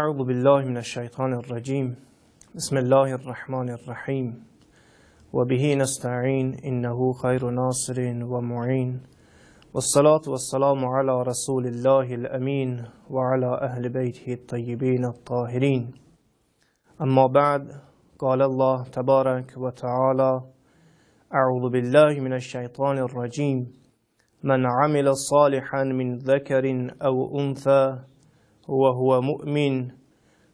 أعوذ بالله من الشيطان الرجيم بسم الله الرحمن الرحيم وبه نستعين إنه خير ناصر ومعين والصلاة والسلام على رسول الله الأمين وعلى أهل بيته الطيبين الطاهرين أما بعد قال الله تبارك وتعالى أعوذ بالله من الشيطان الرجيم من عمل صالحا من ذكر أو أنثى وهو مؤمن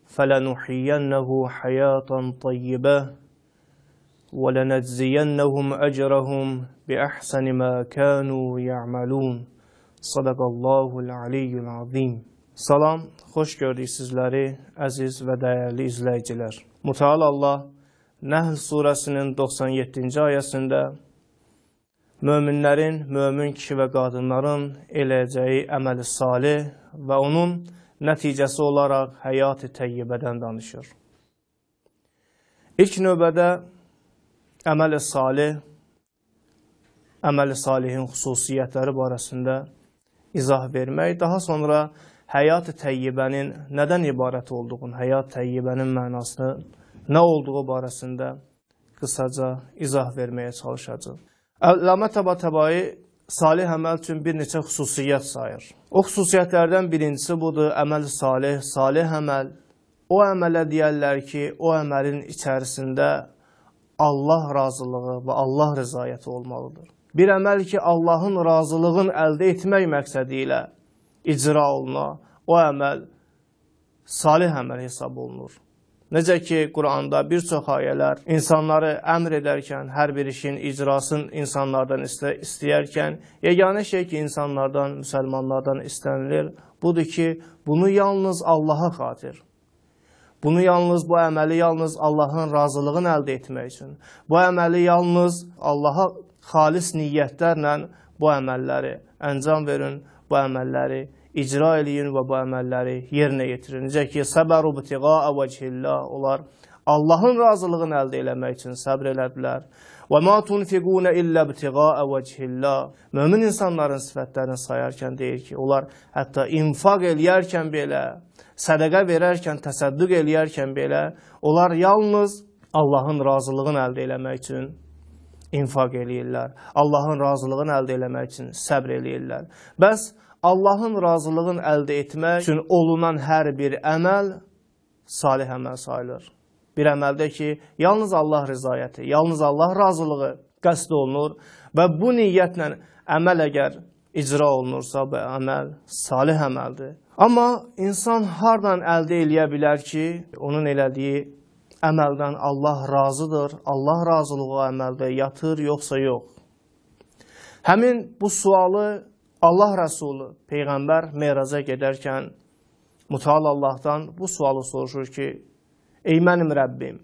فلنحيينه حياة طيبة ولنجزينهم أجرهم بأحسن ما كانوا يعملون صدق الله العلي العظيم Salam, xoş gördük sizləri, əziz və dəyərli izləyicilər. Mütəal Allah Nəhl surəsinin 97-ci ayəsində möminlərin, mömin kişi və qadınların eləyəcəyi əməli salih və onun nəticəsi olaraq həyat-ı təyyibədən danışır. İlk növbədə əməl-i salih, əməl-i salihin xüsusiyyətləri barəsində izah vermək, daha sonra həyat-ı təyyibənin nədən ibarət olduğunu, həyat təyyibənin mənasını nə olduğu barəsində qısaca izah verməyə çalışacaq. Əlamə Təbatəbai salih əməl üçün bir neçə xüsusiyyət sayır. O xüsusiyyətlərdən birincisi budur, əməl salih, salih əməl. O əmələ deyərlər ki, o əməlin içərisində Allah razılığı və Allah rızayəti olmalıdır. Bir əməl ki, Allahın razılığını əldə etmək məqsədi ilə icra oluna, o əməl salih əməl hesab olunur. Necə ki, Quranda bir çox ayələr insanları əmr edərkən, hər bir işin icrasını insanlardan istə istəyərkən, yeganə şey ki, insanlardan, müsəlmanlardan istənilir, budur ki, bunu yalnız Allaha xatir. Bunu yalnız, bu əməli yalnız Allahın razılığını əldə etmək üçün, bu əməli yalnız Allaha xalis niyyətlərlə bu əməlləri əncam verin, bu əməlləri icra eləyin və bu əməlləri yerinə yetirin. Necə ki, səbəru bitiqaa vəchillah, onlar Allahın razılığını əldə eləmək üçün səbr elədilər. Və ma tunfiquna illə ibtiqaa vəchillah. Mömin insanların sifətlərini sayarkən deyir ki, onlar hətta infaq eləyərkən belə, sədaqə verərkən, təsəddüq eləyərkən belə, onlar yalnız Allahın razılığını əldə eləmək üçün infaq eləyirlər. Allahın razılığını əldə eləmək üçün səbr eləyirlər. Bəs Allahın razılığını əldə etmək üçün olunan hər bir əməl salih əməl sayılır. Bir əməldə ki, yalnız Allah rizayəti, yalnız Allah razılığı qəsd olunur və bu niyyətlə əməl əgər icra olunursa, bu əməl salih əməldir. Amma insan hardan əldə eləyə bilər ki, onun elədiyi əməldən Allah razıdır, Allah razılığı əməldə yatır, yoxsa yox? Həmin bu sualı Allah Rəsulu Peyğəmbər meraza gedərkən Mutal Allahdan bu sualı soruşur ki, Ey mənim Rəbbim,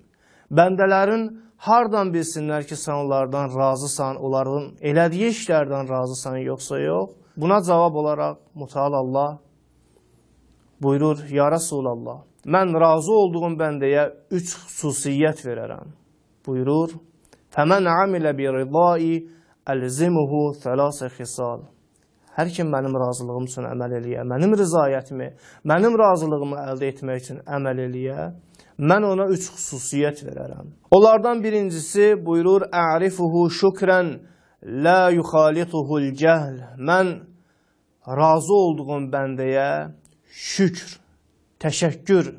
bəndələrin hardan bilsinlər ki, sən onlardan razısan, onların elədiyi işlərdən razısan, yoxsa yox? Buna cavab olaraq Mutal Allah buyurur, Ya Rəsulallah, mən razı olduğum bəndəyə üç xüsusiyyət verərəm. Buyurur, Fəmən amilə bi ridai əlzimuhu thələsə xisal. Hər kim mənim razılığım üçün əməl eləyə, mənim rizayətimi, mənim razılığımı əldə etmək üçün əməl eləyə, mən ona üç xüsusiyyət verərəm. Onlardan birincisi buyurur, Ərifuhu şükrən lə yuxalituhul cəhl. Mən razı olduğum bəndəyə şükr, təşəkkür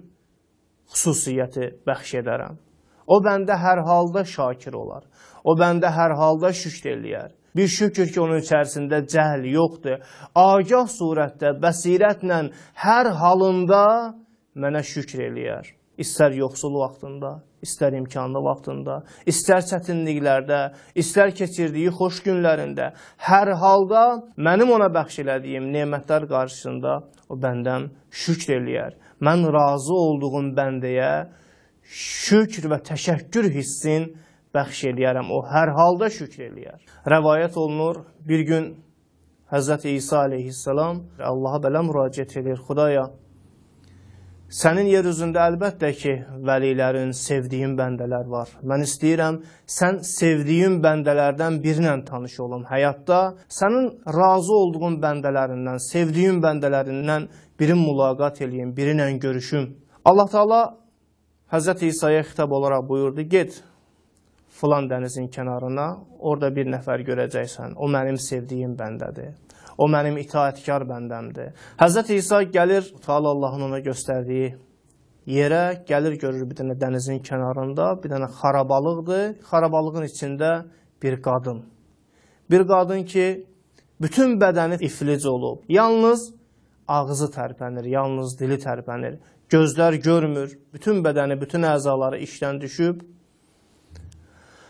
xüsusiyyəti bəxş edərəm. O bəndə hər halda şakir olar. O bəndə hər halda şükr eləyər. Bir şükür ki, onun içərisində cəhl yoxdur. Agah surətdə, bəsirətlə hər halında mənə şükr eləyər. İstər yoxsul vaxtında, istər imkanlı vaxtında, istər çətinliklərdə, istər keçirdiyi xoş günlərində, hər halda mənim ona bəxş elədiyim nemətlər qarşısında o bəndəm şükr eləyər. Mən razı olduğum bəndəyə şükr və təşəkkür hissin bəxş eləyərəm, o hər halda şükr eləyər. Rəvayət olunur, bir gün Həzrət İsa aleyhissalam Allaha belə müraciət edir, Xudaya, sənin yer üzündə əlbəttə ki, vəlilərin, sevdiyin bəndələr var. Mən istəyirəm, sən sevdiyin bəndələrdən birinlə tanış olum həyatda, sənin razı olduğun bəndələrindən, sevdiyin bəndələrindən birin mülaqat eləyim, birinlə görüşüm. Allah Taala Həzrət İsa'ya xitab olaraq buyurdu: "Get, filan dənizin kənarına, orada bir nəfər görəcəksən. O mənim sevdiyim bəndədir. O mənim itaətkar bəndəmdir. Həzrət İsa gəlir, Teala Allahın ona göstərdiyi yerə, gəlir görür bir dənə dənizin kənarında, bir dənə xarabalıqdır. Xarabalığın içində bir qadın. Bir qadın ki, bütün bədəni iflic olub. Yalnız ağzı tərpənir, yalnız dili tərpənir. Gözlər görmür, bütün bədəni, bütün əzaları işdən düşüb,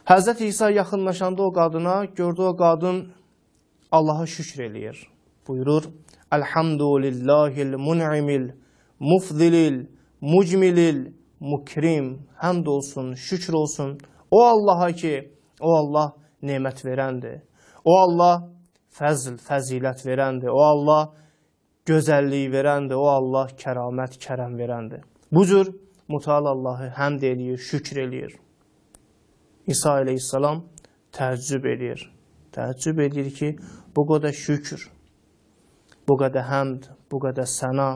Həzrət İsa yaxınlaşanda o qadına gördü o qadın Allaha şükr eləyir. Buyurur, Elhamdülillahil mun'imil mufzilil mucmilil mukrim həmd olsun, şükr olsun. O Allaha ki, o Allah nemət verəndir. O Allah fəzl, fəzilət verəndir. O Allah gözəlliyi verəndir. O Allah kəramət, kərəm verəndir. Bu cür mutal Allahı həmd eləyir, şükr eləyir. İsa aleyhissalam təəccüb edir. Təəccüb edir ki, bu qədər şükür, bu qədər həmd, bu qədər səna,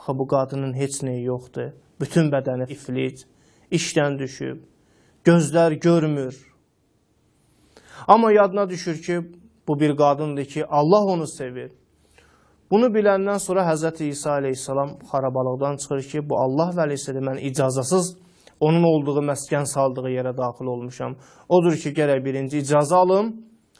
axı bu qadının heç nəyi yoxdur. Bütün bədəni iflic, işdən düşüb, gözlər görmür. Amma yadına düşür ki, bu bir qadındır ki, Allah onu sevir. Bunu biləndən sonra Həzrəti İsa aleyhissalam xarabalıqdan çıxır ki, bu Allah vəlisidir, mən icazasız onun olduğu məskən saldığı yerə daxil olmuşam. Odur ki, gərək birinci icazə alım,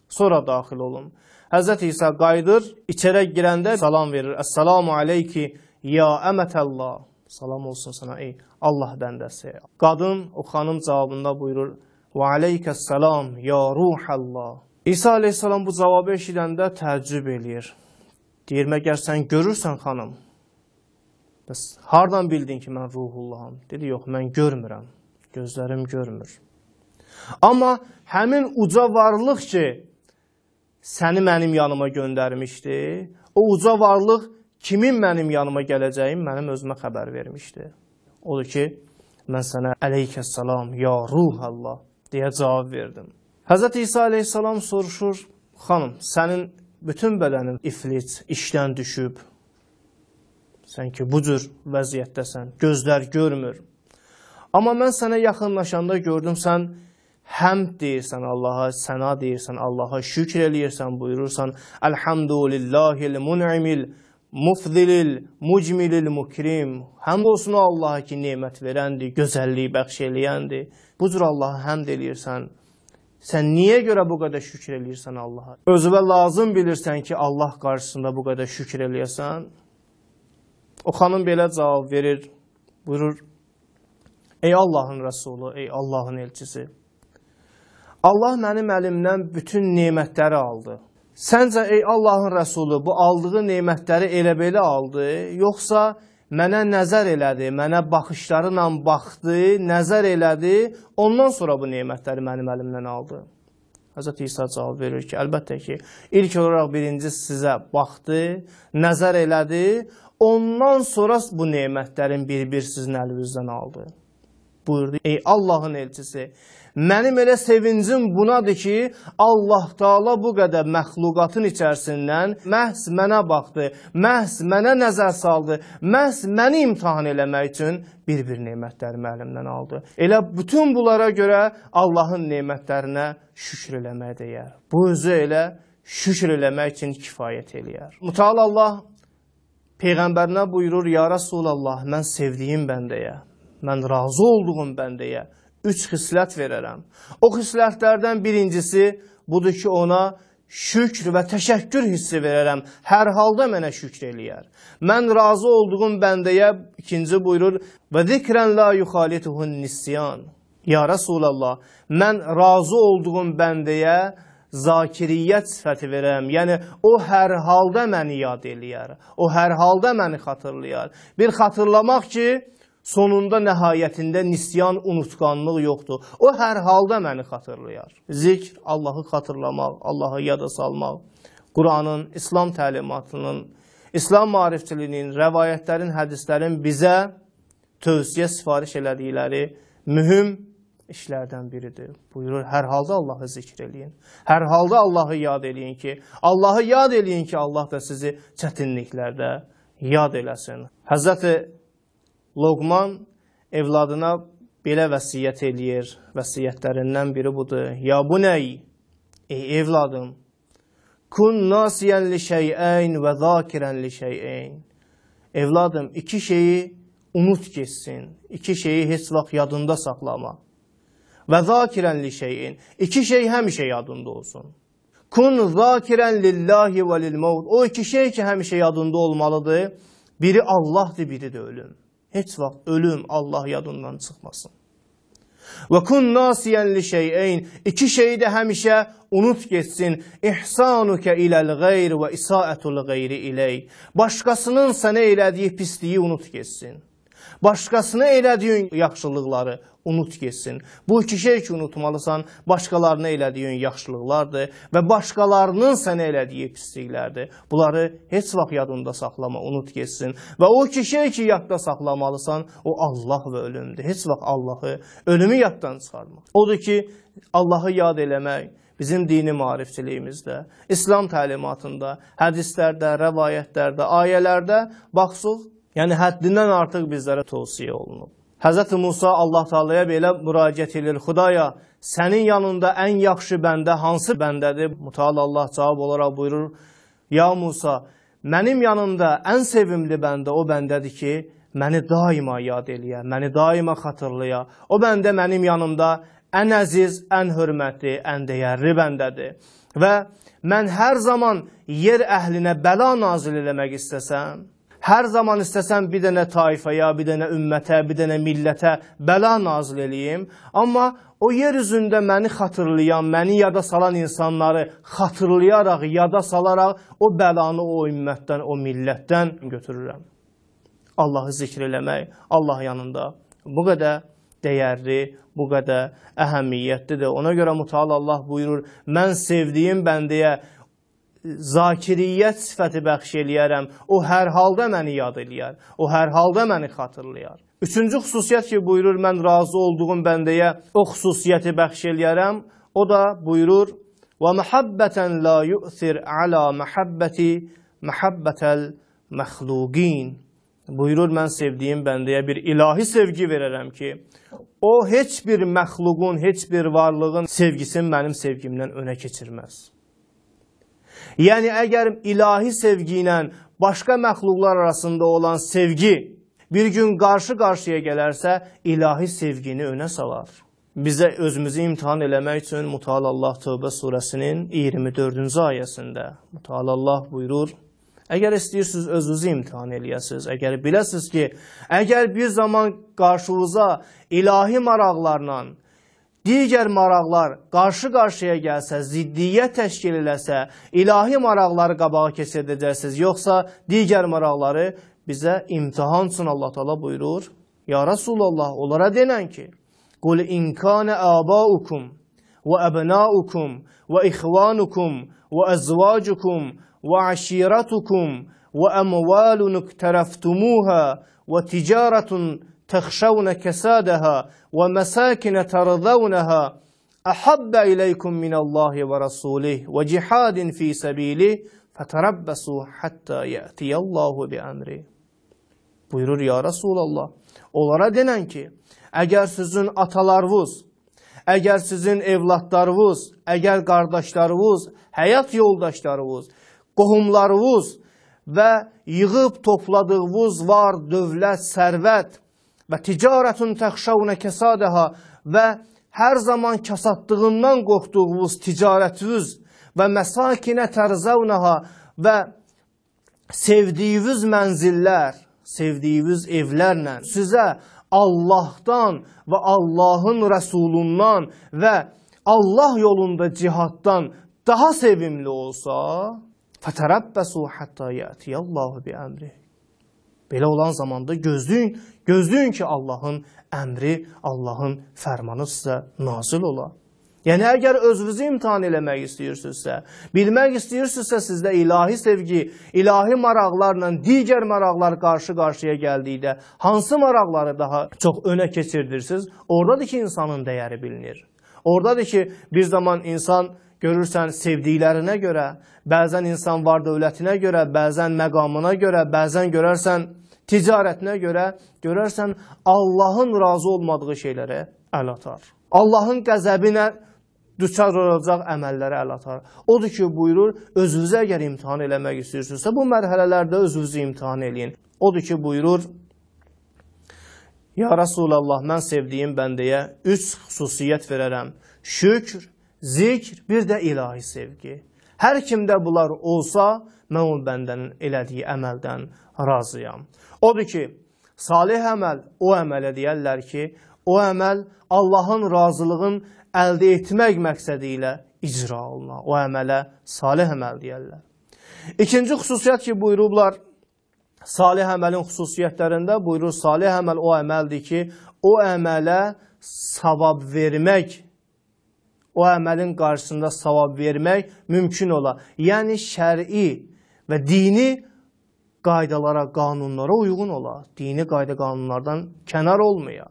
sonra daxil olum. Həzrət İsa qayıdır, içərə girəndə salam verir. Əssalamu aleyki, ya əmətəllah. Salam olsun sana, ey Allah bəndəsi. Qadın, o xanım cavabında buyurur, və aleykəssalam, ya ruhəllah. İsa aleyhissalam bu cavabı eşidəndə təəccüb eləyir. Deyir, məgər sən görürsən xanım, Bəs hardan bildin ki, mən ruhullaham? Dedi, yox, mən görmürəm, gözlərim görmür. Amma həmin uca varlıq ki, səni mənim yanıma göndərmişdi, o uca varlıq kimin mənim yanıma gələcəyim mənim özümə xəbər vermişdi. Odur ki, mən sənə əleykəssalam, ya ruh Allah deyə cavab verdim. Həzrət İsa aleyhissalam soruşur, xanım, sənin bütün bədənin iflic, işdən düşüb, Sən ki, bu cür vəziyyətdəsən, gözlər görmür. Amma mən sənə yaxınlaşanda gördüm, sən həmd deyirsən Allaha, səna deyirsən Allaha, şükr eləyirsən, buyurursan, Əlhamdülillahil mun'imil, mufdilil, mucmilil mukrim. Həmd olsun Allaha ki, nemət verəndir, gözəlliyi bəxş eləyəndir. Bu cür Allaha həmd eləyirsən. Sən niyə görə bu qədər şükr eləyirsən Allaha? Özünə lazım bilirsən ki, Allah qarşısında bu qədər şükr eləyəsən? O xanım belə cavab verir, buyurur, Ey Allahın rəsulu, ey Allahın elçisi, Allah mənim əlimdən bütün nemətləri aldı. Səncə, ey Allahın rəsulu, bu aldığı nemətləri elə belə aldı, yoxsa mənə nəzər elədi, mənə baxışlarıyla baxdı, nəzər elədi, ondan sonra bu nemətləri mənim əlimdən aldı. Hz. İsa cavab verir ki, əlbəttə ki, ilk olaraq birincisi sizə baxdı, nəzər elədi, Ondan sonra bu nemətlərin bir-bir sizin əlinizdən aldı. Buyurdu, ey Allahın elçisi, mənim elə sevincim bunadır ki, Allah Taala bu qədər məxluqatın içərisindən məhz mənə baxdı, məhz mənə nəzər saldı, məhz məni imtahan eləmək üçün bir-bir nemətlərimi əlimdən aldı. Elə bütün bunlara görə Allahın nemətlərinə şükr eləmək deyər. Bu özü elə şükr eləmək üçün kifayət eləyər. Mütəala Allah Peyğəmbərinə buyurur, ya Rasulallah, mən sevdiyim bəndəyə, mən razı olduğum bəndəyə üç xislət verərəm. O xislətlərdən birincisi budur ki, ona şükr və təşəkkür hissi verərəm. Hər halda mənə şükr eləyər. Mən razı olduğum bəndəyə ikinci buyurur və zikrən la yuxalituhun nisyan. Ya Rasulallah, mən razı olduğum bəndəyə zakiriyyət sifəti verəm. Yəni, o hər halda məni yad eləyər. O hər halda məni xatırlayar. Bir xatırlamaq ki, sonunda nəhayətində nisyan, unutqanlıq yoxdur. O hər halda məni xatırlayar. Zikr, Allahı xatırlamaq, Allahı yada salmaq, Quranın, İslam təlimatının, İslam marifçiliyinin, rəvayətlərin, hədislərin bizə tövsiyə sifariş elədikləri mühüm işlərdən biridir. Buyurur, hər halda Allahı zikr eləyin. Hər halda Allahı yad eləyin ki, Allahı yad eləyin ki, Allah da sizi çətinliklərdə yad eləsin. Həzrəti Loqman evladına belə vəsiyyət eləyir. Vəsiyyətlərindən biri budur. Ya bu nəy? Ey evladım, kun nasiyən li şeyəyn və zakirən li şeyəyn. Evladım, iki şeyi unut geçsin. İki şeyi heç vaxt yadında saxlama və zakirən li şeyin. İki şey həmişə yadında olsun. Kun zakirən lillahi və lil mevt. O iki şey ki həmişə yadında olmalıdır. Biri Allahdır, biri də ölüm. Heç vaxt ölüm Allah yadından çıxmasın. Və kun nasiyen li şeyin. İki şeyi də həmişə unut getsin. İhsanukə iləl qeyr və isaətul qeyri iley. Başqasının sənə elədiyi pisliyi unut getsin. Başqasına elədiyin yaxşılıqları unut getsin. Bu iki şey ki unutmalısan, başqalarına elədiyin yaxşılıqlardır və başqalarının sənə elədiyi pisliklərdir. Bunları heç vaxt yadında saxlama, unut getsin. Və o iki şey ki yadda saxlamalısan, o Allah və ölümdür. Heç vaxt Allahı, ölümü yaddan çıxarma. Odur ki, Allahı yad eləmək, bizim dini marifçiliyimizdə, İslam təlimatında, hədislərdə, rəvayətlərdə, ayələrdə baxsıq, Yəni həddindən artıq bizlərə tövsiyə olunub. Həzrət Musa Allah Taalaya belə müraciət edir. Xudaya, sənin yanında ən yaxşı bəndə hansı bəndədir? Mutal Allah cavab olaraq buyurur: "Ya Musa, mənim yanımda ən sevimli bəndə o bəndədir ki, məni daima yad eləyə, məni daima xatırlaya. O bəndə mənim yanımda ən əziz, ən hörmətli, ən dəyərli bəndədir. Və mən hər zaman yer əhlinə bəla nazil eləmək istəsəm, Hər zaman istəsən bir dənə tayfaya, bir dənə ümmətə, bir dənə millətə bəla nazil eləyim. Amma o yer üzündə məni xatırlayan, məni yada salan insanları xatırlayaraq, yada salaraq o bəlanı o ümmətdən, o millətdən götürürəm. Allahı zikr eləmək, Allah yanında bu qədər dəyərli, bu qədər əhəmiyyətlidir. Ona görə mütəal Allah buyurur, mən sevdiyim bəndəyə zakiriyyət sifəti bəxş eləyərəm. O hər halda məni yad eləyər. O hər halda məni xatırlayar. Üçüncü xüsusiyyət ki, buyurur, mən razı olduğum bəndəyə o xüsusiyyəti bəxş eləyərəm. O da buyurur, və məhəbbətən la yu'thir alə məhəbbəti məhəbbətəl məxluqin. Buyurur, mən sevdiyim bəndəyə bir ilahi sevgi verərəm ki, o heç bir məxluqun, heç bir varlığın sevgisini mənim sevgimdən önə keçirməz. Yəni əgər ilahi sevgi ilə başqa məxluqlar arasında olan sevgi bir gün qarşı-qarşıya gələrsə, ilahi sevgini önə salar. Bizə özümüzü imtihan eləmək üçün Mutalallah Tövbə surəsinin 24-cü ayəsində Mutalallah buyurur, Əgər istəyirsiniz özünüzü imtihan eləyəsiniz, əgər biləsiniz ki, əgər bir zaman qarşınıza ilahi maraqlarla, digər maraqlar qarşı-qarşıya gəlsə, ziddiyyət təşkil eləsə, ilahi maraqları qabağa keçirdəcəksiniz, yoxsa digər maraqları bizə imtihan üçün Allah təala buyurur. Ya Rasulullah, onlara denən ki: "Qul in kana abaukum və abnaukum və ixvanukum və azvajukum və ashiratukum və amwalun iktaraftumuha və ticaretun تخشون كسادها ومساكن ترضونها أحب إليكم من الله ورسوله وجحاد في سبيله فتربصوا حتى يأتي الله بأمره buyurur ya Resulallah. Onlara denən ki, əgər sizin atalarınız, əgər sizin evladlarınız, əgər qardaşlarınız, həyat yoldaşlarınız, qohumlarınız və yığıb topladığınız var dövlət, sərvət, və ticarətun təxşavunə kəsadəhə və hər zaman kəsadlığından qorxduğunuz ticarətiniz və məsakinə tərzəvnəhə və sevdiyiniz mənzillər, sevdiyiniz evlərlə sizə Allahdan və Allahın rəsulundan və Allah yolunda cihaddan daha sevimli olsa, fətərəbbəsu hətta yəti Allahu bi əmrih. Belə olan zamanda gözləyin, gözləyin ki, Allahın əmri, Allahın fərmanı sizə nazil ola. Yəni, əgər özünüzü imtihan eləmək istəyirsinizsə, bilmək istəyirsinizsə sizdə ilahi sevgi, ilahi maraqlarla digər maraqlar qarşı-qarşıya gəldikdə hansı maraqları daha çox önə keçirdirsiniz, oradadır ki, insanın dəyəri bilinir. Oradadır ki, bir zaman insan Görürsən sevdiklərinə görə, bəzən insan var dövlətinə görə, bəzən məqamına görə, bəzən görərsən ticarətinə görə, görərsən Allahın razı olmadığı şeylərə əl atar. Allahın qəzəbinə düçar olacaq əməllərə əl atar. Odur ki, buyurur, özünüzü əgər imtihan eləmək istəyirsinizsə, bu mərhələlərdə özünüzü imtihan eləyin. Odur ki, buyurur, Ya Rasulallah, mən sevdiyim bəndəyə üç xüsusiyyət verərəm. Şükr, zikr, bir də ilahi sevgi. Hər kimdə bunlar olsa, mən o bəndənin elədiyi əməldən razıyam. Odur ki, salih əməl o əmələ deyərlər ki, o əməl Allahın razılığın əldə etmək məqsədi ilə icra oluna. O əmələ salih əməl deyərlər. İkinci xüsusiyyət ki, buyurublar, salih əməlin xüsusiyyətlərində buyurur, salih əməl o əməldir ki, o əmələ savab vermək o əməlin qarşısında savab vermək mümkün ola. Yəni şəri və dini qaydalara, qanunlara uyğun ola. Dini qayda qanunlardan kənar olmaya.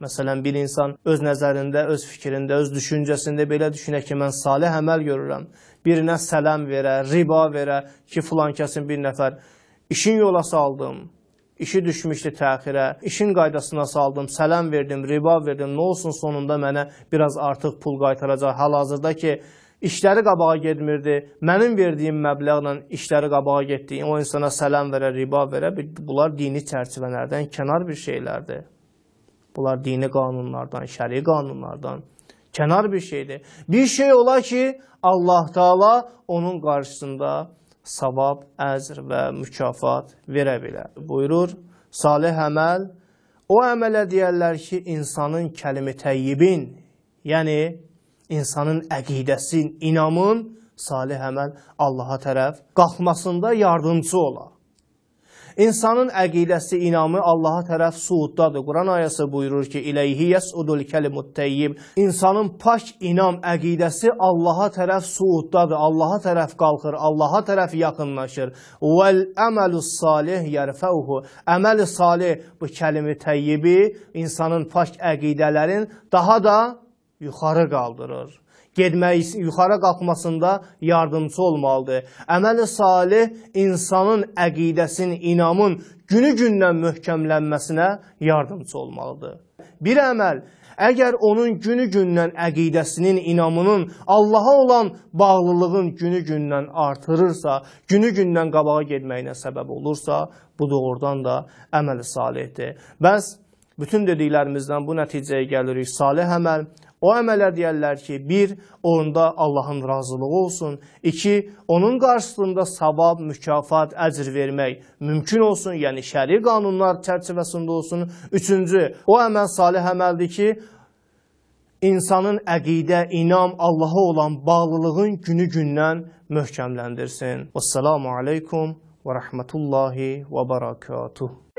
Məsələn, bir insan öz nəzərində, öz fikrində, öz düşüncəsində belə düşünə ki, mən salih əməl görürəm. Birinə sələm verə, riba verə ki, filan kəsin bir nəfər işin yola saldım işi düşmüşdü təxirə, işin qaydasına saldım, sələm verdim, riba verdim, nə olsun sonunda mənə biraz artıq pul qaytaracaq. Hal-hazırda ki, işləri qabağa getmirdi, mənim verdiyim məbləğlə işləri qabağa getdi, o insana sələm verə, riba verə, bunlar dini çərçivələrdən kənar bir şeylərdir. Bunlar dini qanunlardan, şəri qanunlardan kənar bir şeydir. Bir şey ola ki, Allah-u Teala onun qarşısında savab, əzr və mükafat verə bilər. Buyurur, salih əməl, o əmələ deyərlər ki, insanın kəlimi təyyibin, yəni insanın əqidəsin, inamın salih əməl Allaha tərəf qalxmasında yardımcı olar. İnsanın əqidəsi, inamı Allaha tərəf suuddadır. Quran ayəsi buyurur ki, İləyhi yəsudul kəlimut təyyib. İnsanın pak inam əqidəsi Allaha tərəf suuddadır. Allaha tərəf qalxır, Allaha tərəf yaxınlaşır. Vəl əməlus salih yərfəuhu. Əməli salih bu kəlimi təyyibi insanın pak əqidələrin daha da yuxarı qaldırır gedmək, yuxarı qalxmasında yardımcı olmalıdır. Əməli salih insanın əqidəsinin, inamın günü-gündən möhkəmlənməsinə yardımcı olmalıdır. Bir əməl əgər onun günü-gündən əqidəsinin, inamının, Allaha olan bağlılığın günü-gündən artırırsa, günü-gündən qabağa getməyinə səbəb olursa, bu doğrudan da əməli salihdir. Bəs bütün dediklərimizdən bu nəticəyə gəlirik. Salih əməl O əmələ deyərlər ki, bir, onda Allahın razılığı olsun. İki, onun qarşısında savab, mükafat, əcr vermək mümkün olsun, yəni şəri qanunlar çərçivəsində olsun. Üçüncü, o əməl salih əməldir ki, insanın əqidə, inam, Allaha olan bağlılığın günü-gündən möhkəmləndirsin. Vəssalamu aleykum və rəhmətullahi və barakatuh.